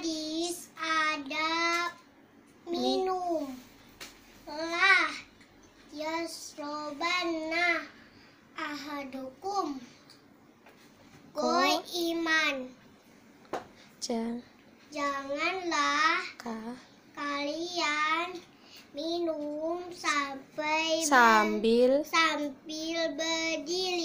gadis ada minum lah yasrobana ahadukum koi iman janganlah Ka. kalian minum sampai ber- sambil sambil berdiri